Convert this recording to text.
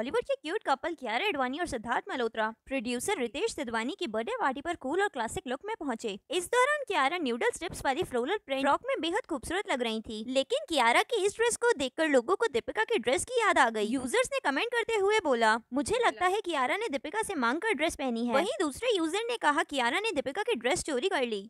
बॉलीवुड के cute couple Kiara Advani और Siddharth Malhotra producer Ritesh Sidhwani की बर्थडे पार्टी पर कूल और क्लासिक लुक में पहुंचे इस दौरान कियारा न्यूडल स्ट्रिप्स वाली फ्लोलर प्रिंट फ्रॉक में बेहद खूबसूरत लग रही थी लेकिन कियारा की इस ड्रेस को देखकर लोगों को दीपिका की ड्रेस की याद आ गई यूजर्स ने कमेंट करते हुए बोला मुझे लगता है कियारा ने दीपिका ऐसी मांग कर ड्रेस पहनी है वही दूसरे यूजर ने कहा कियारा ने दीपिका की ड्रेस चोरी कर ली